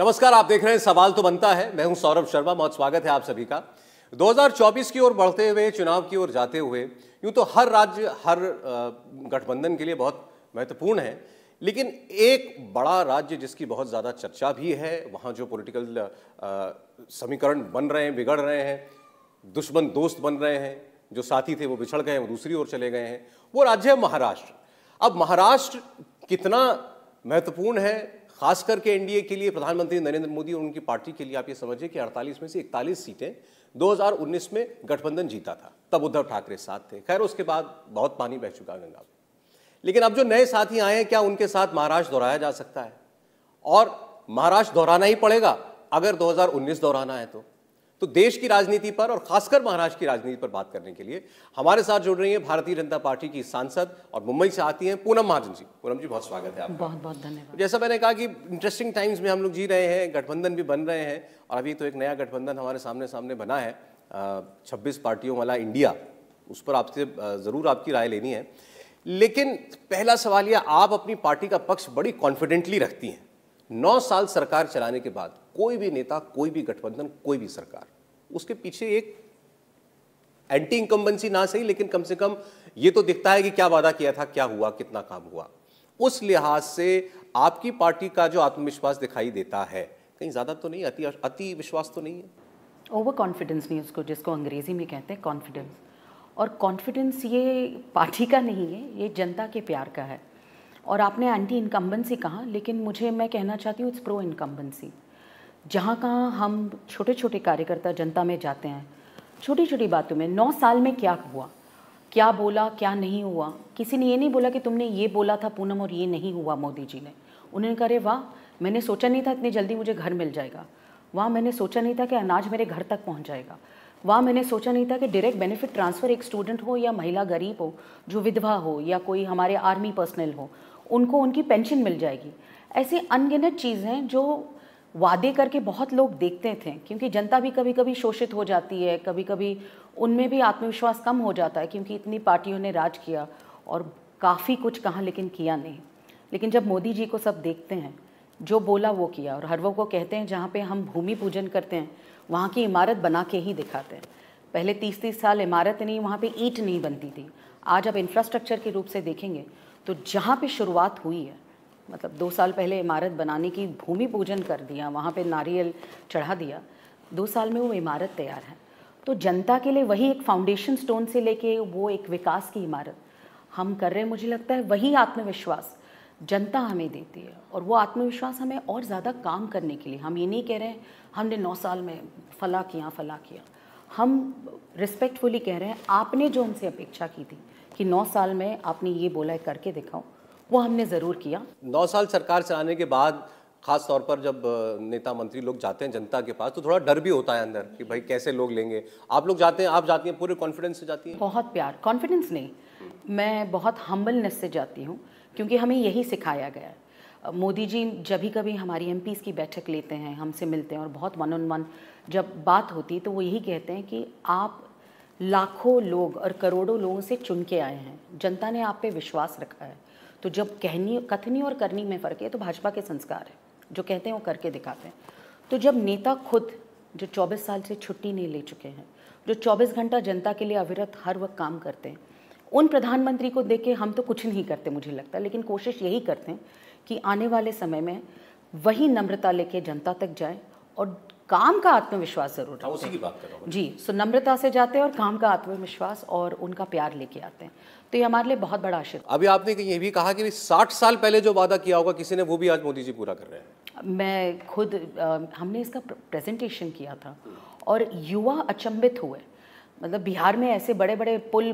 नमस्कार आप देख रहे हैं सवाल तो बनता है मैं हूं सौरभ शर्मा बहुत स्वागत है आप सभी का 2024 की ओर बढ़ते हुए चुनाव की ओर जाते हुए यूं तो हर राज्य हर गठबंधन के लिए बहुत महत्वपूर्ण है लेकिन एक बड़ा राज्य जिसकी बहुत ज़्यादा चर्चा भी है वहाँ जो पॉलिटिकल समीकरण बन रहे हैं बिगड़ रहे हैं दुश्मन दोस्त बन रहे हैं जो साथी थे वो बिछड़ गए वो दूसरी ओर चले गए हैं वो राज्य है महाराष्ट्र अब महाराष्ट्र कितना महत्वपूर्ण है खास करके एनडीए के लिए प्रधानमंत्री नरेंद्र मोदी और उनकी पार्टी के लिए आप ये समझिए कि 48 में से 41 सीटें 2019 में गठबंधन जीता था तब उद्धव ठाकरे साथ थे खैर उसके बाद बहुत पानी बह चुका गंगा में लेकिन अब जो नए साथी आए हैं क्या उनके साथ महाराष्ट्र दोहराया जा सकता है और महाराष्ट्र दोहराना ही पड़ेगा अगर 2019 दोहराना है तो तो देश की राजनीति पर और खासकर महाराष्ट्र की राजनीति पर बात करने के लिए हमारे साथ जुड़ रही है भारतीय जनता पार्टी की सांसद और मुंबई से आती हैं पूनम महाजन जी पूनम जी बहुत स्वागत है आपका बहुत बहुत धन्यवाद तो जैसा मैंने कहा कि इंटरेस्टिंग टाइम्स में हम लोग जी रहे हैं गठबंधन भी बन रहे हैं और अभी तो एक नया गठबंधन हमारे सामने सामने बना है छब्बीस पार्टियों वाला इंडिया उस पर आपसे ज़रूर आपकी राय लेनी है लेकिन पहला सवाल यह आप अपनी पार्टी का पक्ष बड़ी कॉन्फिडेंटली रखती हैं नौ साल सरकार चलाने के बाद कोई भी नेता कोई भी गठबंधन कोई भी सरकार उसके पीछे एक एंटी इंकम्बेंसी ना सही लेकिन कम से कम ये तो दिखता है कि क्या वादा किया था क्या हुआ कितना काम हुआ उस लिहाज से आपकी पार्टी का जो आत्मविश्वास दिखाई देता है कहीं ज़्यादा तो नहीं अति अति विश्वास तो नहीं है ओवर कॉन्फिडेंस नहीं उसको जिसको अंग्रेज़ी में कहते हैं कॉन्फिडेंस और कॉन्फिडेंस ये पार्टी का नहीं है ये जनता के प्यार का है और आपने एंटी इनकम्बेंसी कहा लेकिन मुझे मैं कहना चाहती हूँ इट्स प्रो इनकम्बेंसी जहाँ कहाँ हम छोटे छोटे कार्यकर्ता जनता में जाते हैं छोटी छोटी बातों में नौ साल में क्या हुआ क्या बोला क्या नहीं हुआ किसी ने ये नहीं बोला कि तुमने ये बोला था पूनम और ये नहीं हुआ मोदी जी ने उन्होंने कहा वाह मैंने सोचा नहीं था इतनी जल्दी मुझे घर मिल जाएगा वाह मैंने सोचा नहीं था कि अनाज मेरे घर तक पहुँच जाएगा वाह मैंने सोचा नहीं था कि डायरेक्ट बेनिफिट ट्रांसफ़र एक स्टूडेंट हो या महिला गरीब हो जो विधवा हो या कोई हमारे आर्मी पर्सनल हो उनको उनकी पेंशन मिल जाएगी ऐसी अनगिनत चीज़ें जो वादे करके बहुत लोग देखते थे क्योंकि जनता भी कभी कभी शोषित हो जाती है कभी कभी उनमें भी आत्मविश्वास कम हो जाता है क्योंकि इतनी पार्टियों ने राज किया और काफ़ी कुछ कहा लेकिन किया नहीं लेकिन जब मोदी जी को सब देखते हैं जो बोला वो किया और हर वो को कहते हैं जहाँ पे हम भूमि पूजन करते हैं वहाँ की इमारत बना के ही दिखाते हैं पहले तीस तीस साल इमारत नहीं वहाँ पे ईट नहीं बनती थी आज आप इंफ्रास्ट्रक्चर के रूप से देखेंगे तो जहाँ पे शुरुआत हुई है मतलब दो साल पहले इमारत बनाने की भूमि पूजन कर दिया वहाँ पे नारियल चढ़ा दिया दो साल में वो इमारत तैयार है तो जनता के लिए वही एक फाउंडेशन स्टोन से लेके वो एक विकास की इमारत हम कर रहे हैं मुझे लगता है वही आत्मविश्वास जनता हमें देती है और वो आत्मविश्वास हमें और ज़्यादा काम करने के लिए हम ये नहीं कह रहे हैं हमने नौ साल में फला किया फला किया हम रिस्पेक्टफुली कह रहे हैं आपने जो हमसे अपेक्षा की थी कि नौ साल में आपने ये बोला है करके दिखाओ वो हमने ज़रूर किया नौ साल सरकार चलाने के बाद खास तौर पर जब नेता मंत्री लोग जाते हैं जनता के पास तो थोड़ा डर भी होता है अंदर कि भाई कैसे लोग लेंगे आप लोग जाते हैं आप जाती हैं पूरे कॉन्फिडेंस से जाती हैं बहुत प्यार कॉन्फिडेंस नहीं मैं बहुत हम्बलनेस से जाती हूँ क्योंकि हमें यही सिखाया गया है मोदी जी जब भी कभी हमारी एम की बैठक लेते हैं हमसे मिलते हैं और बहुत वन ऑन वन जब बात होती है तो वो यही कहते हैं कि आप लाखों लोग और करोड़ों लोगों से चुन के आए हैं जनता ने आप पे विश्वास रखा है तो जब कहनी कथनी और करनी में फ़र्क है तो भाजपा के संस्कार है जो कहते हैं वो करके दिखाते हैं तो जब नेता खुद जो 24 साल से छुट्टी नहीं ले चुके हैं जो 24 घंटा जनता के लिए अविरत हर वक्त काम करते हैं उन प्रधानमंत्री को देख के हम तो कुछ नहीं करते मुझे लगता लेकिन कोशिश यही करते हैं कि आने वाले समय में वही नम्रता लेके जनता तक जाए और काम का आत्मविश्वास जरूर हाँ, उसी की बात कर रहा जी सो नम्रता से जाते हैं और काम का आत्मविश्वास और उनका प्यार लेके आते हैं तो ये हमारे लिए बहुत बड़ा आशीर्वाद अभी आपने ये भी कहा कि साठ साल पहले जो वादा किया होगा किसी ने वो भी आज मोदी जी पूरा कर रहे हैं मैं खुद आ, हमने इसका प्रेजेंटेशन किया था और युवा अचंभित हुए मतलब बिहार में ऐसे बड़े बड़े पुल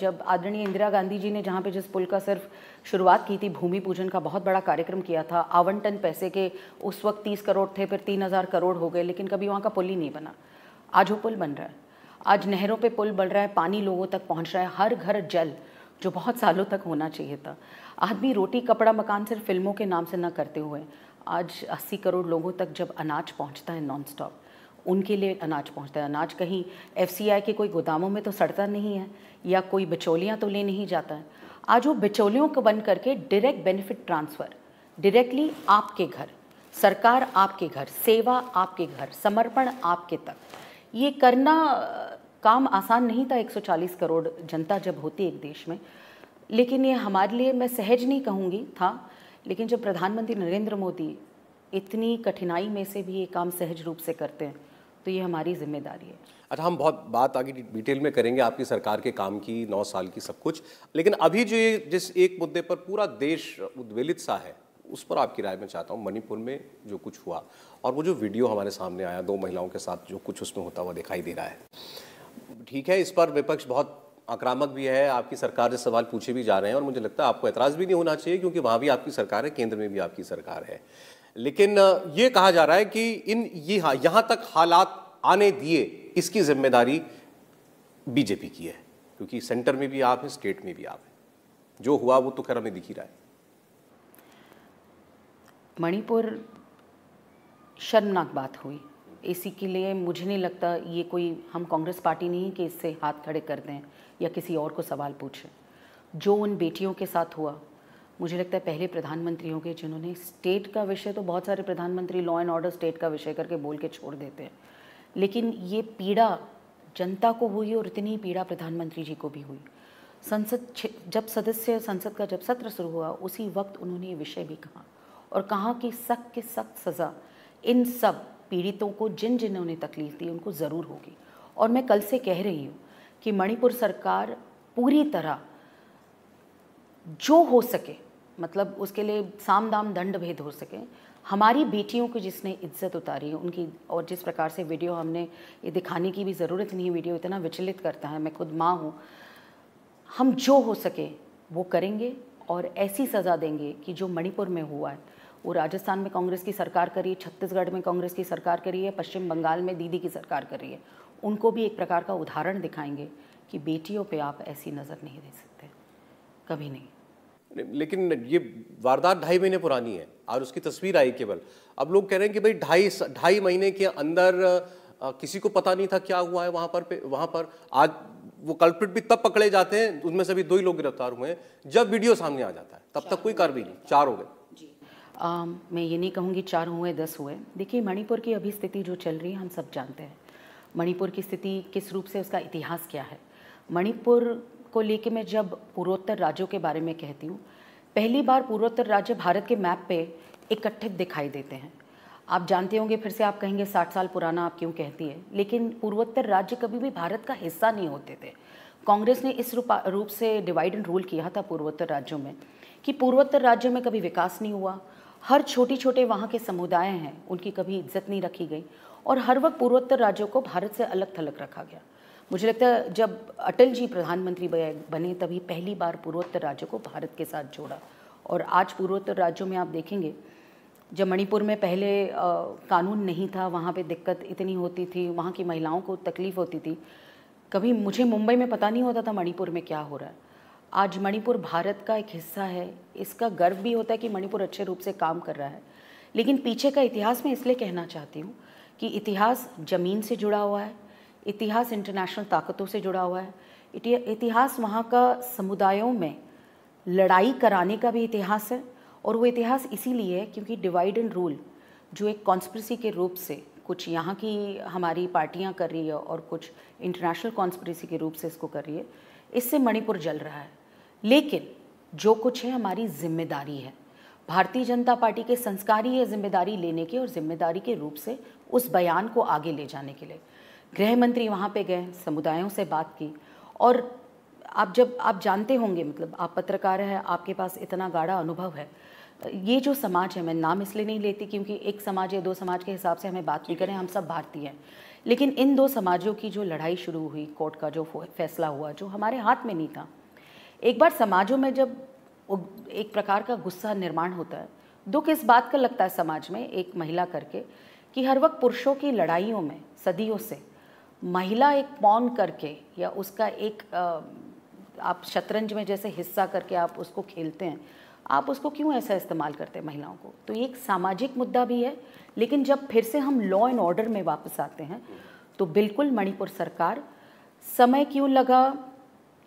जब आदरणीय इंदिरा गांधी जी ने जहाँ पे जिस पुल का सिर्फ शुरुआत की थी भूमि पूजन का बहुत बड़ा कार्यक्रम किया था आवंटन पैसे के उस वक्त तीस करोड़ थे फिर तीन हज़ार करोड़ हो गए लेकिन कभी वहाँ का पुल ही नहीं बना आज वो पुल बन रहा है आज नहरों पे पुल बढ़ रहा है पानी लोगों तक पहुंच रहा है हर घर जल जो बहुत सालों तक होना चाहिए था आदमी रोटी कपड़ा मकान सिर्फ फिल्मों के नाम से ना करते हुए आज 80 करोड़ लोगों तक जब अनाज पहुंचता है नॉनस्टॉप उनके लिए अनाज पहुंचता है अनाज कहीं एफ के कोई गोदामों में तो सड़ता नहीं है या कोई बिचौलियाँ तो ले नहीं जाता है आज वो बिचौलियों को बन करके डायरेक्ट बेनिफिट ट्रांसफ़र डायरेक्टली आपके घर सरकार आपके घर सेवा आपके घर समर्पण आपके तक ये करना काम आसान नहीं था 140 करोड़ जनता जब होती एक देश में लेकिन ये हमारे लिए मैं सहज नहीं कहूँगी था लेकिन जब प्रधानमंत्री नरेंद्र मोदी इतनी कठिनाई में से भी ये काम सहज रूप से करते हैं तो ये हमारी जिम्मेदारी है अच्छा हम बहुत बात आगे डिटेल में करेंगे आपकी सरकार के काम की नौ साल की सब कुछ लेकिन अभी जो ये जिस एक मुद्दे पर पूरा देश उद्वेलित सा है उस पर आपकी राय में चाहता हूँ मणिपुर में जो कुछ हुआ और वो जो वीडियो हमारे सामने आया दो महिलाओं के साथ जो कुछ उसमें होता हुआ दिखाई दे रहा है ठीक है इस पर विपक्ष बहुत आक्रामक भी है आपकी सरकार से सवाल पूछे भी जा रहे हैं और मुझे लगता है आपको एतराज़ भी नहीं होना चाहिए क्योंकि वहाँ भी आपकी सरकार है केंद्र में भी आपकी सरकार है लेकिन ये कहा जा रहा है कि इन ये यहाँ तक हालात आने दिए इसकी जिम्मेदारी बीजेपी की है क्योंकि सेंटर में भी आप हैं स्टेट में भी आप हैं जो हुआ वो तो खैर हमें दिख ही रहा है मणिपुर शर्मनाक बात हुई इसी के लिए मुझे नहीं लगता ये कोई हम कांग्रेस पार्टी नहीं कि इससे हाथ खड़े कर दें या किसी और को सवाल पूछें जो उन बेटियों के साथ हुआ मुझे लगता है पहले प्रधानमंत्री होंगे जिन्होंने स्टेट का विषय तो बहुत सारे प्रधानमंत्री लॉ एंड ऑर्डर स्टेट का विषय करके बोल के छोड़ देते हैं लेकिन ये पीड़ा जनता को हुई और इतनी पीड़ा प्रधानमंत्री जी को भी हुई संसद जब सदस्य संसद का जब सत्र शुरू हुआ उसी वक्त उन्होंने ये विषय भी कहा और कहा कि सख्त के सख्त सज़ा इन सब पीड़ितों को जिन जिन्होंने तकलीफ़ दी उनको ज़रूर होगी और मैं कल से कह रही हूँ कि मणिपुर सरकार पूरी तरह जो हो सके मतलब उसके लिए साम दाम दंड भेद हो सके हमारी बेटियों की जिसने इज्जत उतारी है उनकी और जिस प्रकार से वीडियो हमने ये दिखाने की भी ज़रूरत नहीं है वीडियो इतना विचलित करता है मैं खुद माँ हूँ हम जो हो सके वो करेंगे और ऐसी सज़ा देंगे कि जो मणिपुर में हुआ है वो राजस्थान में कांग्रेस की सरकार करी है छत्तीसगढ़ में कांग्रेस की सरकार करी है पश्चिम बंगाल में दीदी की सरकार रही है उनको भी एक प्रकार का उदाहरण दिखाएंगे कि बेटियों पे आप ऐसी नज़र नहीं दे सकते कभी नहीं लेकिन ये वारदात ढाई महीने पुरानी है और उसकी तस्वीर आई केवल अब लोग कह रहे हैं कि भाई ढाई ढाई महीने के अंदर आ, किसी को पता नहीं था क्या हुआ है वहाँ पर वहाँ पर आज वो कल्प्रिट भी तब पकड़े जाते हैं उनमें से भी दो ही लोग गिरफ्तार हुए हैं जब वीडियो सामने आ जाता है तब तक कोई कार्रवाई नहीं चार हो गए आ, um, मैं ये नहीं कहूँगी चार हुए दस हुए देखिए मणिपुर की अभी स्थिति जो चल रही है हम सब जानते हैं मणिपुर की स्थिति किस रूप से उसका इतिहास क्या है मणिपुर को लेके मैं जब पूर्वोत्तर राज्यों के बारे में कहती हूँ पहली बार पूर्वोत्तर राज्य भारत के मैप पे इकट्ठे दिखाई देते हैं आप जानते होंगे फिर से आप कहेंगे साठ साल पुराना आप क्यों कहती है लेकिन पूर्वोत्तर राज्य कभी भी भारत का हिस्सा नहीं होते थे कांग्रेस ने इस रूप रूप से डिवाइड एंड रूल किया था पूर्वोत्तर राज्यों में कि पूर्वोत्तर राज्यों में कभी विकास नहीं हुआ हर छोटे छोटे वहाँ के समुदाय हैं उनकी कभी इज्जत नहीं रखी गई और हर वक्त पूर्वोत्तर राज्यों को भारत से अलग थलग रखा गया मुझे लगता है जब अटल जी प्रधानमंत्री बने तभी पहली बार पूर्वोत्तर राज्यों को भारत के साथ जोड़ा और आज पूर्वोत्तर राज्यों में आप देखेंगे जब मणिपुर में पहले आ, कानून नहीं था वहाँ पे दिक्कत इतनी होती थी वहाँ की महिलाओं को तकलीफ़ होती थी कभी मुझे मुंबई में पता नहीं होता था मणिपुर में क्या हो रहा है आज मणिपुर भारत का एक हिस्सा है इसका गर्व भी होता है कि मणिपुर अच्छे रूप से काम कर रहा है लेकिन पीछे का इतिहास मैं इसलिए कहना चाहती हूँ कि इतिहास ज़मीन से जुड़ा हुआ है इतिहास इंटरनेशनल ताकतों से जुड़ा हुआ है इतिहास वहाँ का समुदायों में लड़ाई कराने का भी इतिहास है और वो इतिहास इसीलिए है क्योंकि डिवाइड एंड रूल जो एक कॉन्स्परेसी के रूप से कुछ यहाँ की हमारी पार्टियाँ कर रही है और कुछ इंटरनेशनल कॉन्स्परेसी के रूप से इसको कर रही है इससे मणिपुर जल रहा है लेकिन जो कुछ है हमारी जिम्मेदारी है भारतीय जनता पार्टी के संस्कारी है जिम्मेदारी लेने के और जिम्मेदारी के रूप से उस बयान को आगे ले जाने के लिए गृह मंत्री वहाँ पे गए समुदायों से बात की और आप जब आप जानते होंगे मतलब आप पत्रकार हैं आपके पास इतना गाढ़ा अनुभव है ये जो समाज है मैं नाम इसलिए नहीं लेती क्योंकि एक समाज या दो समाज के हिसाब से हमें बात नहीं करें हम सब भारतीय हैं लेकिन इन दो समाजों की जो लड़ाई शुरू हुई कोर्ट का जो फैसला हुआ जो हमारे हाथ में नहीं था एक बार समाजों में जब एक प्रकार का गुस्सा निर्माण होता है दुख इस बात का लगता है समाज में एक महिला करके कि हर वक्त पुरुषों की लड़ाइयों में सदियों से महिला एक पौन करके या उसका एक आप शतरंज में जैसे हिस्सा करके आप उसको खेलते हैं आप उसको क्यों ऐसा इस्तेमाल करते हैं महिलाओं को तो ये एक सामाजिक मुद्दा भी है लेकिन जब फिर से हम लॉ एंड ऑर्डर में वापस आते हैं तो बिल्कुल मणिपुर सरकार समय क्यों लगा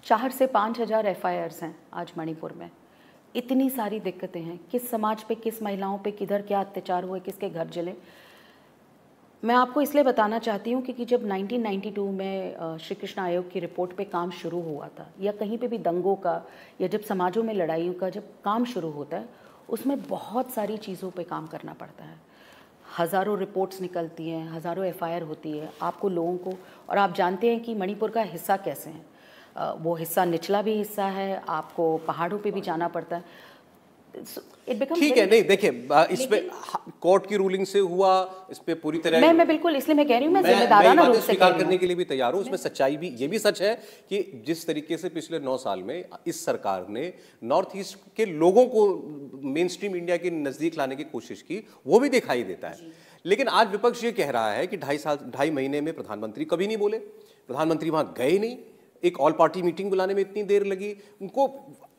चार से पाँच हज़ार एफ हैं आज मणिपुर में इतनी सारी दिक्कतें हैं किस समाज पे किस महिलाओं पे किधर क्या अत्याचार हुए किसके घर जले मैं आपको इसलिए बताना चाहती हूँ क्योंकि जब 1992 में श्री कृष्ण आयोग की रिपोर्ट पे काम शुरू हुआ था या कहीं पे भी दंगों का या जब समाजों में लड़ाइयों का जब काम शुरू होता है उसमें बहुत सारी चीज़ों पे काम करना पड़ता है हज़ारों रिपोर्ट्स निकलती हैं हज़ारों एफ होती है आपको लोगों को और आप जानते हैं कि मणिपुर का हिस्सा कैसे हैं वो हिस्सा निचला भी हिस्सा है आपको पहाड़ों पे भी जाना पड़ता है ठीक है नहीं देखिए इस पे कोर्ट की रूलिंग से हुआ इस पे पूरी तरह मैं मैं बिल्कुल इसलिए मैं कह रही हूँ मैं जिम्मेदाराना रूप से स्वीकार करने के लिए भी तैयार हूँ उसमें सच्चाई भी ये भी सच है कि जिस तरीके से पिछले नौ साल में इस सरकार ने नॉर्थ ईस्ट के लोगों को मेन स्ट्रीम इंडिया के नज़दीक लाने की कोशिश की वो भी दिखाई देता है लेकिन आज विपक्ष ये कह रहा है कि ढाई साल ढाई महीने में प्रधानमंत्री कभी नहीं बोले प्रधानमंत्री वहां गए नहीं एक ऑल पार्टी मीटिंग बुलाने में इतनी देर लगी उनको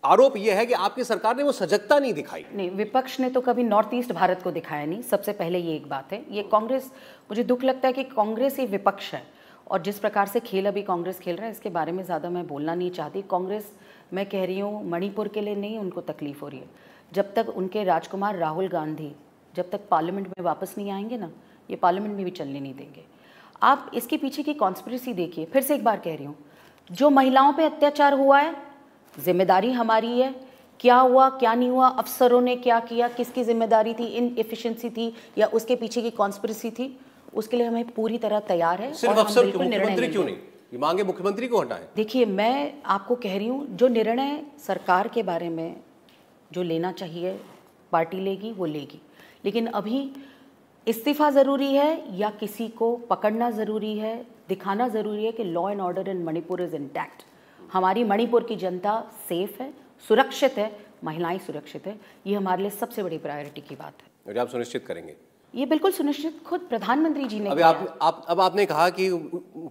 आरोप यह है कि आपकी सरकार ने वो सजगता नहीं दिखाई नहीं विपक्ष ने तो कभी नॉर्थ ईस्ट भारत को दिखाया नहीं सबसे पहले ये एक बात है ये कांग्रेस मुझे दुख लगता है कि कांग्रेस ही विपक्ष है और जिस प्रकार से खेल अभी कांग्रेस खेल रहा है इसके बारे में ज़्यादा मैं बोलना नहीं चाहती कांग्रेस मैं कह रही हूँ मणिपुर के लिए नहीं उनको तकलीफ हो रही है जब तक उनके राजकुमार राहुल गांधी जब तक पार्लियामेंट में वापस नहीं आएंगे ना ये पार्लियामेंट में भी चलने नहीं देंगे आप इसके पीछे की कॉन्स्परेसी देखिए फिर से एक बार कह रही हूँ जो महिलाओं पे अत्याचार हुआ है जिम्मेदारी हमारी है क्या हुआ क्या नहीं हुआ अफसरों ने क्या किया किसकी जिम्मेदारी थी इन इफिशियंसी थी या उसके पीछे की कॉन्स्परेसी थी उसके लिए हमें पूरी तरह तैयार है सिर्फ अफसर मुख्यमंत्री क्यों नहीं ये मांगे मुख्यमंत्री को हटाएं देखिए मैं आपको कह रही हूँ जो निर्णय सरकार के बारे में जो लेना चाहिए पार्टी लेगी वो लेगी लेकिन अभी इस्तीफ़ा ज़रूरी है या किसी को पकड़ना ज़रूरी है दिखाना ज़रूरी है कि law and order in Manipur is intact हमारी मणिपुर की जनता सेफ है सुरक्षित है महिलाएं सुरक्षित है ये हमारे लिए सबसे बड़ी प्रायोरिटी की बात है और आप सुनिश्चित करेंगे ये बिल्कुल सुनिश्चित खुद प्रधानमंत्री जी ने अभी आप, आप अब आपने कहा कि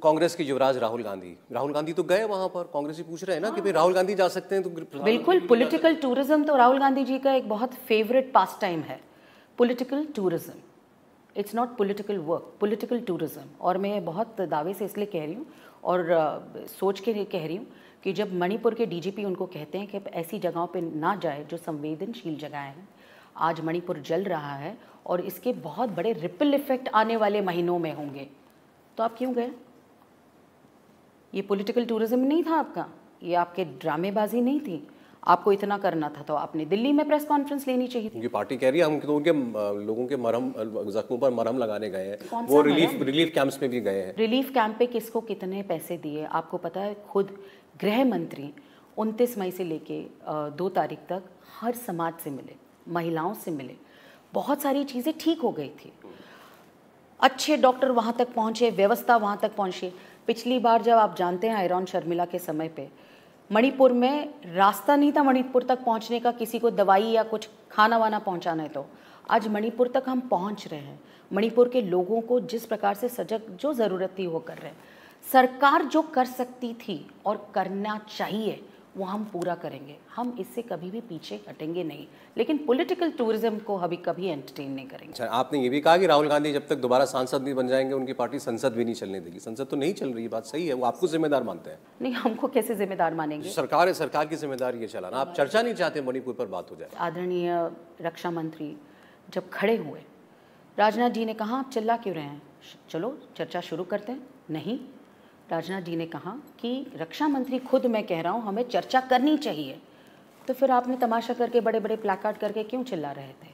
कांग्रेस के युवराज राहुल गांधी राहुल गांधी तो गए वहां पर कांग्रेस ही पूछ रहे हैं ना हाँ। कि भाई राहुल गांधी जा सकते हैं तो बिल्कुल पॉलिटिकल टूरिज्म तो राहुल गांधी जी का एक बहुत फेवरेट पास टाइम है political tourism it's not political work political tourism और मैं बहुत दावे से इसलिए कह रही हूँ और सोच के लिए कह रही हूँ कि जब मणिपुर के डीजीपी उनको कहते हैं कि ऐसी जगहों पे ना जाए जो संवेदनशील जगह हैं आज मणिपुर जल रहा है और इसके बहुत बड़े रिपल इफ़ेक्ट आने वाले महीनों में होंगे तो आप क्यों गए ये पॉलिटिकल टूरिज्म नहीं था आपका ये आपके ड्रामेबाजी नहीं थी आपको इतना करना था तो आपने दिल्ली में प्रेस कॉन्फ्रेंस लेनी चाहिए थी पार्टी कह रही है हम तो उनके लोगों के मरहम जख्मों पर मरहम लगाने गए हैं वो रिलीफ रिलीफ कैंप्स में भी गए हैं रिलीफ कैंप पे किसको कितने पैसे दिए आपको पता है खुद गृह मंत्री उनतीस मई से लेके दो तारीख तक हर समाज से मिले महिलाओं से मिले बहुत सारी चीज़ें ठीक हो गई थी अच्छे डॉक्टर वहाँ तक पहुँचे व्यवस्था वहाँ तक पहुँचे पिछली बार जब आप जानते हैं आयरॉन शर्मिला के समय पर मणिपुर में रास्ता नहीं था मणिपुर तक पहुंचने का किसी को दवाई या कुछ खाना वाना पहुंचाना है तो आज मणिपुर तक हम पहुंच रहे हैं मणिपुर के लोगों को जिस प्रकार से सजग जो ज़रूरत थी वो कर रहे हैं सरकार जो कर सकती थी और करना चाहिए वो हम पूरा करेंगे हम इससे कभी भी पीछे हटेंगे नहीं लेकिन पॉलिटिकल टूरिज्म को अभी कभी एंटरटेन नहीं करेंगे अच्छा आपने ये भी कहा कि राहुल गांधी जब तक दोबारा सांसद नहीं बन जाएंगे उनकी पार्टी संसद भी नहीं चलने देगी संसद तो नहीं चल रही बात सही है वो आपको जिम्मेदार मानते हैं नहीं हमको कैसे जिम्मेदार मानेंगे सरकार है सरकार की जिम्मेदारी ये चलाना आप चर्चा नहीं चाहते मणिपुर पर बात हो जाए आदरणीय रक्षा मंत्री जब खड़े हुए राजनाथ जी ने कहा आप चिल्ला क्यों रहे हैं चलो चर्चा शुरू करते हैं नहीं राजनाथ जी ने कहा कि रक्षा मंत्री खुद मैं कह रहा हूँ हमें चर्चा करनी चाहिए तो फिर आपने तमाशा करके बड़े बड़े प्लाकार्ड करके क्यों चिल्ला रहे थे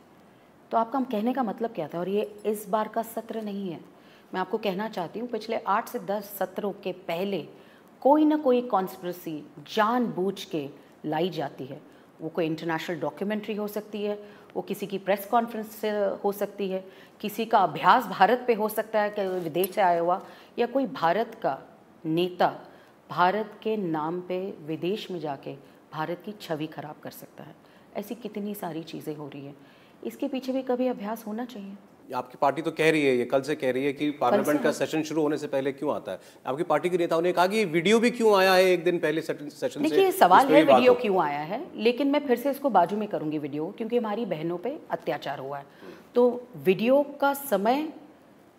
तो आपका कहने का मतलब क्या था और ये इस बार का सत्र नहीं है मैं आपको कहना चाहती हूँ पिछले आठ से दस सत्रों के पहले कोई ना कोई कॉन्स्परेसी जानबूझ के लाई जाती है वो कोई इंटरनेशनल डॉक्यूमेंट्री हो सकती है वो किसी की प्रेस कॉन्फ्रेंस से हो सकती है किसी का अभ्यास भारत पे हो सकता है कि विदेश से आया हुआ या कोई भारत का नेता भारत के नाम पे विदेश में जाके भारत की छवि खराब कर सकता है ऐसी कितनी सारी चीज़ें हो रही है इसके पीछे भी कभी अभ्यास होना चाहिए आपकी पार्टी तो कह रही है ये कल से कह रही है कि पार्लियामेंट का हाँ। सेशन शुरू होने से पहले क्यों आता है आपकी पार्टी के नेताओं ने कहा कि वीडियो भी क्यों आया है एक दिन पहले सेशन देखिए सवाल है वीडियो क्यों आया है लेकिन मैं फिर से इसको बाजू में करूंगी वीडियो क्योंकि हमारी बहनों पर अत्याचार हुआ है हम्म। तो वीडियो का समय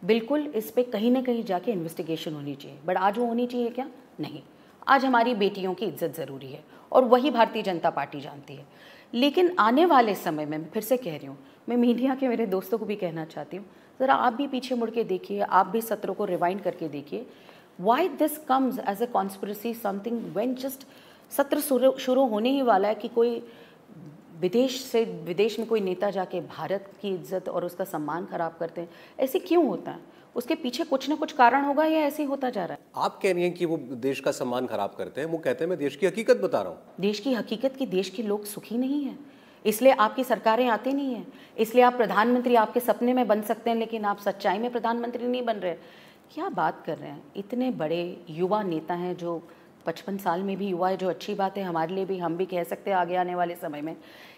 बिल्कुल इस पर कहीं ना कहीं जाके इन्वेस्टिगेशन होनी चाहिए बट आज वो होनी चाहिए क्या नहीं आज हमारी बेटियों की इज्जत ज़रूरी है और वही भारतीय जनता पार्टी जानती है लेकिन आने वाले समय में मैं फिर से कह रही हूँ मैं मीडिया के मेरे दोस्तों को भी कहना चाहती हूँ ज़रा आप भी पीछे मुड़ के देखिए आप भी सत्रों को रिवाइंड करके देखिए why this comes as a conspiracy something when just सत्र शुरू होने ही वाला है कि कोई विदेश से विदेश में कोई नेता जाके भारत की इज्जत और उसका सम्मान खराब करते हैं ऐसे क्यों होता है उसके पीछे कुछ ना कुछ कारण होगा या ऐसे होता जा रहा है आप कह रही हैं कि वो देश का सम्मान खराब करते हैं वो कहते हैं मैं देश की हकीकत बता रहा हूँ देश की हकीकत की देश के लोग सुखी नहीं है इसलिए आपकी सरकारें आती नहीं है इसलिए आप प्रधानमंत्री आपके सपने में बन सकते हैं लेकिन आप सच्चाई में प्रधानमंत्री नहीं बन रहे क्या बात कर रहे हैं इतने बड़े युवा नेता हैं जो पचपन साल में भी युवा है जो अच्छी बात है हमारे लिए भी हम भी कह सकते हैं आगे आने वाले समय में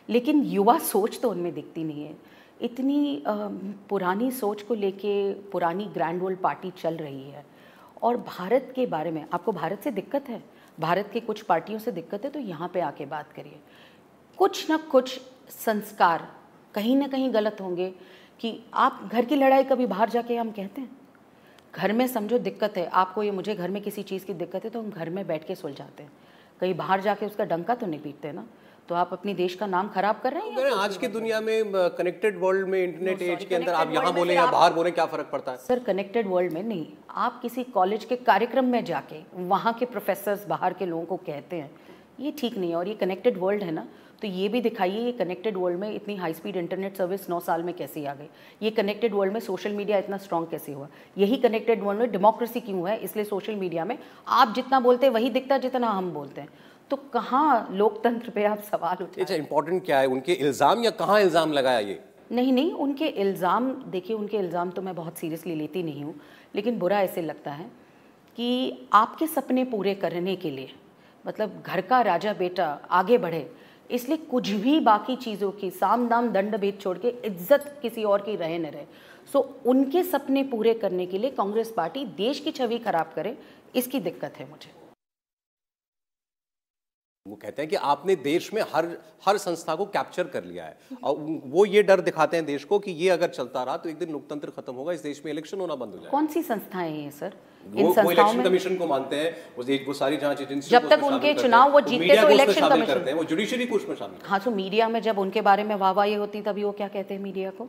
लेकिन युवा सोच तो उनमें दिखती नहीं है इतनी पुरानी सोच को लेके पुरानी ग्रैंड ओल्ड पार्टी चल रही है और भारत के बारे में आपको भारत से दिक्कत है भारत के कुछ पार्टियों से दिक्कत है तो यहाँ पे आके बात करिए कुछ ना कुछ संस्कार कहीं ना कहीं गलत होंगे कि आप घर की लड़ाई कभी बाहर जाके हम कहते हैं घर में समझो दिक्कत है आपको ये मुझे घर में किसी चीज़ की दिक्कत है तो हम घर में बैठ के सुलझाते हैं कहीं बाहर जाके उसका डंका तो नहीं पीटते ना तो आप अपने देश का नाम खराब कर रहे हैं तो आज की दुनिया में कनेक्टेड वर्ल्ड में इंटरनेट एज के अंदर आप यहाँ बोले या बाहर बोले क्या फर्क पड़ता है सर कनेक्टेड वर्ल्ड में नहीं आप किसी कॉलेज के कार्यक्रम में जाके वहाँ के प्रोफेसर बाहर के लोगों को कहते हैं ये ठीक नहीं है और ये कनेक्टेड वर्ल्ड है ना तो ये भी दिखाइए ये कनेक्टेड वर्ल्ड में इतनी हाई स्पीड इंटरनेट सर्विस नौ साल में कैसे आ गई ये कनेक्टेड वर्ल्ड में सोशल मीडिया इतना स्ट्रांग कैसे हुआ यही कनेक्टेड वर्ल्ड में डेमोक्रेसी क्यों है इसलिए सोशल मीडिया में आप जितना बोलते हैं वही दिखता है जितना हम बोलते हैं तो कहाँ लोकतंत्र पे आप सवाल उठे अच्छा इम्पोर्टेंट क्या है उनके इल्ज़ाम या कहाँ इल्ज़ाम लगाया ये नहीं नहीं उनके इल्ज़ाम देखिए उनके इल्ज़ाम तो मैं बहुत सीरियसली लेती नहीं हूँ लेकिन बुरा ऐसे लगता है कि आपके सपने पूरे करने के लिए मतलब घर का राजा बेटा आगे बढ़े इसलिए कुछ भी बाकी चीज़ों की साम दाम दंड भेद छोड़ के इज्जत किसी और की रहे न रहे सो उनके सपने पूरे करने के लिए कांग्रेस पार्टी देश की छवि खराब करे इसकी दिक्कत है मुझे वो कहते हैं कि आपने देश में हर हर संस्था को कैप्चर कर लिया है और वो ये डर दिखाते हैं देश को कि ये अगर चलता रहा तो एक दिन लोकतंत्र खत्म होगा इस देश में इलेक्शन होना बंद हो जाएगा कौन सी संस्थाएं हैं सर वो, वो इलेक्शन कमीशन को मानते हैं वो एक वो सारी जांच एजेंसी जब तक उनके चुनाव वो जीतते तो इलेक्शन कमीशन करते हैं वो जुडिशियरी को उसमें शामिल हाँ तो मीडिया में जब उनके बारे में वाह ये होती तभी वो क्या कहते हैं मीडिया को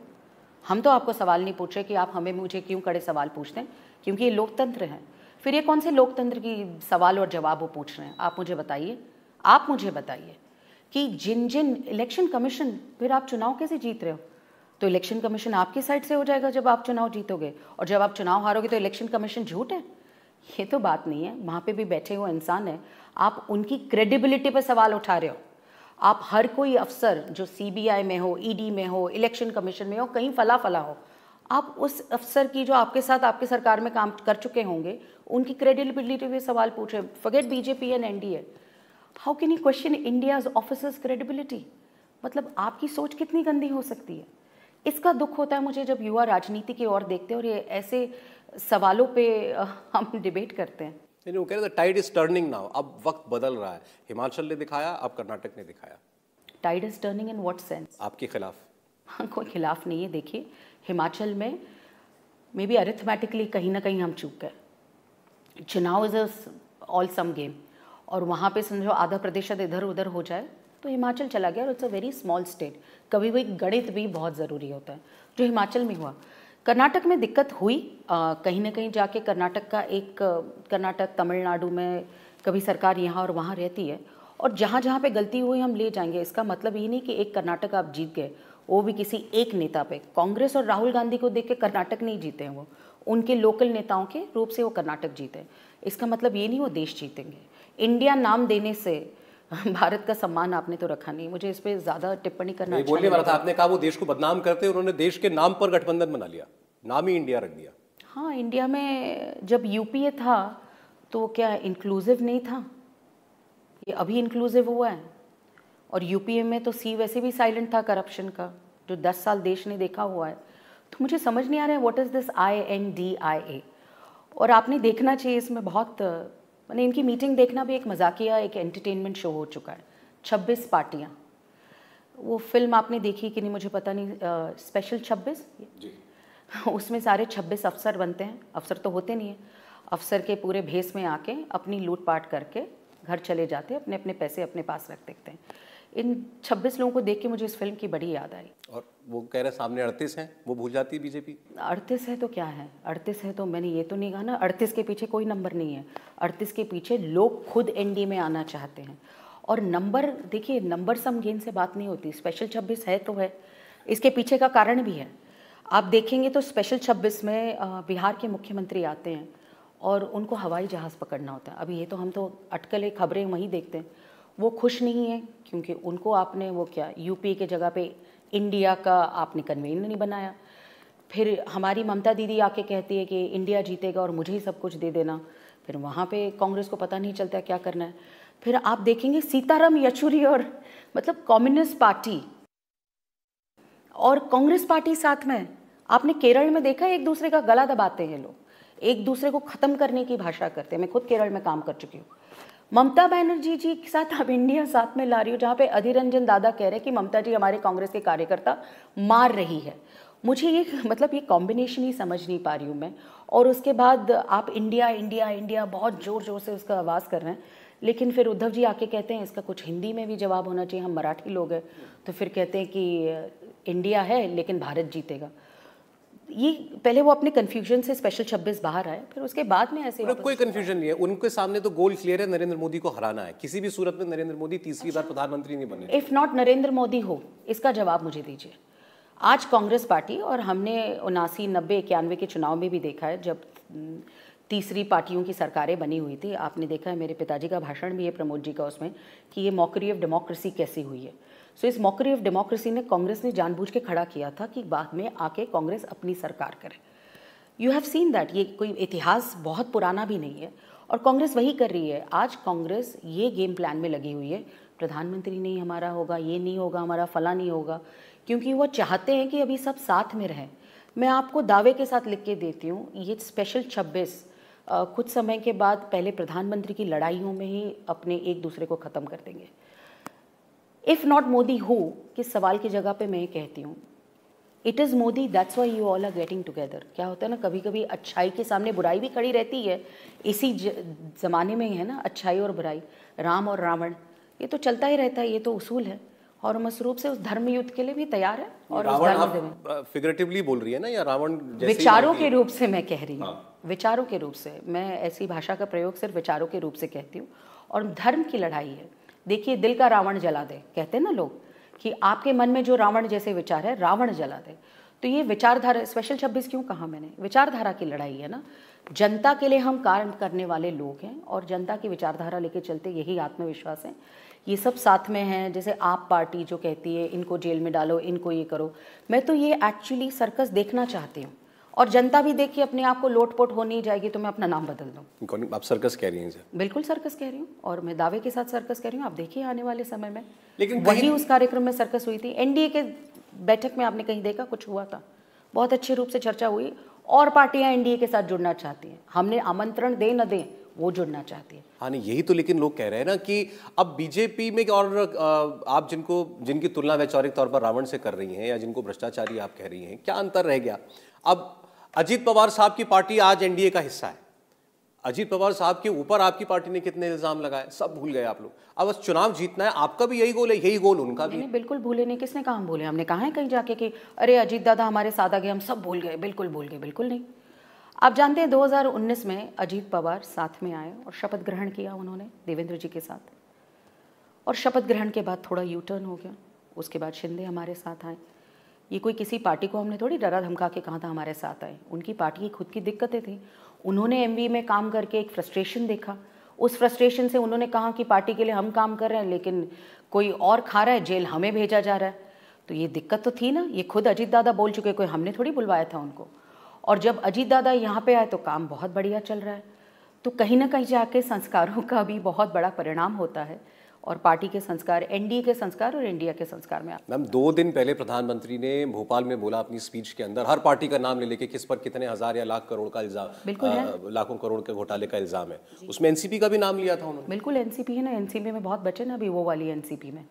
हम तो आपको सवाल नहीं पूछ रहे कि आप हमें मुझे क्यों कड़े सवाल पूछते हैं क्योंकि ये लोकतंत्र है फिर ये कौन से लोकतंत्र की सवाल और जवाब वो पूछ रहे हैं आप मुझे बताइए आप मुझे बताइए कि जिन जिन इलेक्शन कमीशन फिर आप चुनाव कैसे जीत रहे हो तो इलेक्शन कमीशन आपकी साइड से हो जाएगा जब आप चुनाव जीतोगे और जब आप चुनाव हारोगे तो इलेक्शन कमीशन झूठ है ये तो बात नहीं है वहाँ पे भी बैठे हुए इंसान है आप उनकी क्रेडिबिलिटी पर सवाल उठा रहे हो आप हर कोई अफसर जो सीबीआई में हो ईडी e में हो इलेक्शन कमीशन में हो कहीं फला फला हो आप उस अफसर की जो आपके साथ आपके सरकार में काम कर चुके होंगे उनकी क्रेडिबिलिटी पे सवाल पूछे forget BJP and NDA how can you question India's officers credibility मतलब आपकी सोच कितनी गंदी हो सकती है इसका दुख होता है मुझे जब युवा राजनीति की ओर देखते हैं और ये ऐसे सवालों पे हम डिबेट करते हैं वो कह रहे टाइड इज टर्निंग नाउ अब वक्त बदल रहा है हिमाचल ने दिखाया अब कर्नाटक ने दिखाया tide is turning in what sense आपके खिलाफ हाँ कोई खिलाफ नहीं है देखिए हिमाचल में मे बी अरिथमेटिकली कहीं ना कहीं हम चूक गए चुनाव इज अल सम गेम और वहाँ पे समझो आधा प्रतिशत इधर उधर हो जाए तो हिमाचल चला गया और it's a very small state कभी भी गणित भी बहुत ज़रूरी होता है जो हिमाचल में हुआ कर्नाटक में दिक्कत हुई कहीं ना कहीं जाके कर्नाटक का एक कर्नाटक तमिलनाडु में कभी सरकार यहाँ और वहाँ रहती है और जहाँ जहाँ पे गलती हुई हम ले जाएंगे इसका मतलब ये नहीं कि एक कर्नाटक आप जीत गए वो भी किसी एक नेता पे कांग्रेस और राहुल गांधी को देख के कर्नाटक नहीं जीते हैं वो उनके लोकल नेताओं के रूप से वो कर्नाटक जीते हैं इसका मतलब ये नहीं वो देश जीतेंगे इंडिया नाम देने से भारत का सम्मान आपने तो रखा नहीं मुझे इस पर ज्यादा टिप्पणी करना अच्छा बोलने वाला था आपने कहा वो देश को बदनाम करते उन्होंने देश के नाम पर गठबंधन बना लिया नाम ही इंडिया रख दिया हाँ इंडिया में जब यूपीए था तो क्या इंक्लूसिव नहीं था ये अभी इंक्लूसिव हुआ है और यूपीए में तो सी वैसे भी साइलेंट था करप्शन का जो दस साल देश ने देखा हुआ है तो मुझे समझ नहीं आ रहा है what is this I N D I A और आपने देखना चाहिए इसमें बहुत मैंने इनकी मीटिंग देखना भी एक मजाकिया एक एंटरटेनमेंट शो हो चुका है छब्बीस पार्टियाँ वो फिल्म आपने देखी कि नहीं मुझे पता नहीं आ, स्पेशल छब्बीस उसमें सारे छब्बीस अफसर बनते हैं अफसर तो होते नहीं हैं अफसर के पूरे भेस में आके अपनी लूटपाट करके घर चले जाते हैं अपने अपने पैसे अपने पास रख देखते हैं इन 26 लोगों को देख के मुझे इस फिल्म की बड़ी याद आई और वो कह रहे सामने अड़तीस हैं वो भूल जाती है बीजेपी अड़तीस है तो क्या है अड़तीस है तो मैंने ये तो नहीं कहा ना अड़तीस के पीछे कोई नंबर नहीं है अड़तीस के पीछे लोग खुद एनडीए में आना चाहते हैं और नंबर देखिए नंबर सम गेन से बात नहीं होती स्पेशल छब्बीस है तो है इसके पीछे का कारण भी है आप देखेंगे तो स्पेशल छब्बीस में बिहार के मुख्यमंत्री आते हैं और उनको हवाई जहाज़ पकड़ना होता है अभी ये तो हम तो अटकलें खबरें वहीं देखते हैं वो खुश नहीं है क्योंकि उनको आपने वो क्या यूपी के जगह पे इंडिया का आपने कन्वीन नहीं बनाया फिर हमारी ममता दीदी आके कहती है कि इंडिया जीतेगा और मुझे ही सब कुछ दे देना फिर वहाँ पे कांग्रेस को पता नहीं चलता क्या करना है फिर आप देखेंगे सीताराम येचुरी और मतलब कम्युनिस्ट पार्टी और कांग्रेस पार्टी साथ में आपने केरल में देखा है एक दूसरे का गला दबाते हैं लोग एक दूसरे को ख़त्म करने की भाषा करते हैं मैं खुद केरल में काम कर चुकी हूँ ममता बनर्जी जी के साथ आप इंडिया साथ में ला रही हो जहाँ पे अधीर रंजन दादा कह रहे हैं कि ममता जी हमारे कांग्रेस के कार्यकर्ता मार रही है मुझे ये मतलब ये कॉम्बिनेशन ही समझ नहीं पा रही हूँ मैं और उसके बाद आप इंडिया इंडिया इंडिया बहुत ज़ोर ज़ोर से उसका आवाज़ कर रहे हैं लेकिन फिर उद्धव जी आके कहते हैं इसका कुछ हिंदी में भी जवाब होना चाहिए हम मराठी लोग हैं तो फिर कहते हैं कि इंडिया है लेकिन भारत जीतेगा ये पहले वो अपने कन्फ्यूजन से स्पेशल 26 बाहर आए फिर उसके बाद में ऐसे मतलब कोई कन्फ्यूजन नहीं है उनके सामने तो गोल क्लियर है नरेंद्र मोदी को हराना है किसी भी सूरत में नरेंद्र मोदी तीसरी अच्छा। बार प्रधानमंत्री नहीं बने इफ नॉट नरेंद्र मोदी हो इसका जवाब मुझे दीजिए आज कांग्रेस पार्टी और हमने उनासी नब्बे इक्यानवे के चुनाव में भी देखा है जब तीसरी पार्टियों की सरकारें बनी हुई थी आपने देखा है मेरे पिताजी का भाषण भी है प्रमोद जी का उसमें कि ये मॉकरी ऑफ डेमोक्रेसी कैसी हुई है सो इस मॉकरी ऑफ डेमोक्रेसी ने कांग्रेस ने जानबूझ के खड़ा किया था कि बाद में आके कांग्रेस अपनी सरकार करे यू हैव सीन दैट ये कोई इतिहास बहुत पुराना भी नहीं है और कांग्रेस वही कर रही है आज कांग्रेस ये गेम प्लान में लगी हुई है प्रधानमंत्री नहीं हमारा होगा ये नहीं होगा हमारा फला नहीं होगा क्योंकि वह चाहते हैं कि अभी सब साथ में रहें मैं आपको दावे के साथ लिख के देती हूँ ये स्पेशल छब्बीस कुछ समय के बाद पहले प्रधानमंत्री की लड़ाइयों में ही अपने एक दूसरे को ख़त्म कर देंगे इफ़ नॉट मोदी हु किस सवाल की जगह पे मैं कहती हूँ it is Modi that's why you all are getting together क्या होता है ना कभी कभी अच्छाई के सामने बुराई भी खड़ी रहती है इसी ज़माने में है ना अच्छाई और बुराई राम और रावण ये तो चलता ही रहता है ये तो उसूल है और मसरूप से उस धर्म युद्ध के लिए भी तैयार है और रावण फिगरेटिवली बोल रही है ना या रावण विचारों के रूप से मैं कह रही हूँ हाँ। विचारों के रूप से मैं ऐसी भाषा का प्रयोग सिर्फ विचारों के रूप से कहती हूँ और धर्म की लड़ाई है देखिए दिल का रावण जला दे कहते हैं ना लोग कि आपके मन में जो रावण जैसे विचार है रावण जला दे तो ये विचारधारा स्पेशल छब्बीस क्यों कहा मैंने विचारधारा की लड़ाई है ना जनता के लिए हम कार्य करने वाले लोग हैं और जनता की विचारधारा लेके चलते यही आत्मविश्वास है ये सब साथ में हैं जैसे आप पार्टी जो कहती है इनको जेल में डालो इनको ये करो मैं तो ये एक्चुअली सर्कस देखना चाहती हूँ और जनता भी देखिए अपने आप को लोटपोट होनी जाएगी तो मैं अपना नाम बदल दूँ आप सर्कस कह रही हैं बिल्कुल सर्कस कह रही हूँ और मैं दावे के साथ सर्कस कह रही हूँ आप देखिए आने वाले समय में लेकिन वही उस कार्यक्रम में सर्कस हुई थी एनडीए के बैठक में आपने कहीं देखा कुछ हुआ था बहुत अच्छे रूप से चर्चा हुई और पार्टियां एनडीए के साथ जुड़ना चाहती हैं हमने आमंत्रण दे न दें वो जुड़ना चाहती है हाँ नहीं यही तो लेकिन लोग कह रहे हैं ना कि अब बीजेपी में और आप जिनको जिनकी तुलना वैचारिक तौर पर रावण से कर रही हैं या जिनको भ्रष्टाचारी आप कह रही हैं क्या अंतर रह गया अब अजीत पवार साहब की पार्टी आज एनडीए का हिस्सा है अजीत पवार साहब के ऊपर आपकी पार्टी ने कितने इल्जाम लगाए सब भूल गए आप लोग अब बस चुनाव जीतना है आपका भी यही गोल है यही गोल उनका भी बिल्कुल भूले नहीं किसने कहा हम भूले हमने कहा है कहीं जाके कि अरे अजीत दादा हमारे साथ आ गए हम सब भूल गए बिल्कुल भूल गए बिल्कुल नहीं आप जानते हैं 2019 में अजीत पवार साथ में आए और शपथ ग्रहण किया उन्होंने देवेंद्र जी के साथ और शपथ ग्रहण के बाद थोड़ा यू टर्न हो गया उसके बाद शिंदे हमारे साथ आए ये कोई किसी पार्टी को हमने थोड़ी डरा धमका के कहा था हमारे साथ आए उनकी पार्टी की खुद की दिक्कतें थी उन्होंने एम में काम करके एक फ्रस्ट्रेशन देखा उस फ्रस्ट्रेशन से उन्होंने कहा कि पार्टी के लिए हम काम कर रहे हैं लेकिन कोई और खा रहा है जेल हमें भेजा जा रहा है तो ये दिक्कत तो थी ना ये खुद अजीत दादा बोल चुके कोई हमने थोड़ी बुलवाया था उनको और जब अजीत दादा यहाँ पे आए तो काम बहुत बढ़िया चल रहा है तो कहीं ना कहीं जाके संस्कारों का भी बहुत बड़ा परिणाम होता है और पार्टी के संस्कार एनडीए के संस्कार और इंडिया के संस्कार में मैम दो दिन पहले प्रधानमंत्री ने भोपाल में बोला अपनी स्पीच के अंदर हर पार्टी का नाम ले लेके किस पर कितने हजार या लाख करोड़ का इल्जाम लाखों करोड़ के घोटाले का इल्जाम है उसमें एनसीपी का भी नाम लिया था उन्होंने बिल्कुल एनसीपी है ना एनसीपी में बहुत बचे ना अभी वो वाली एनसीपी में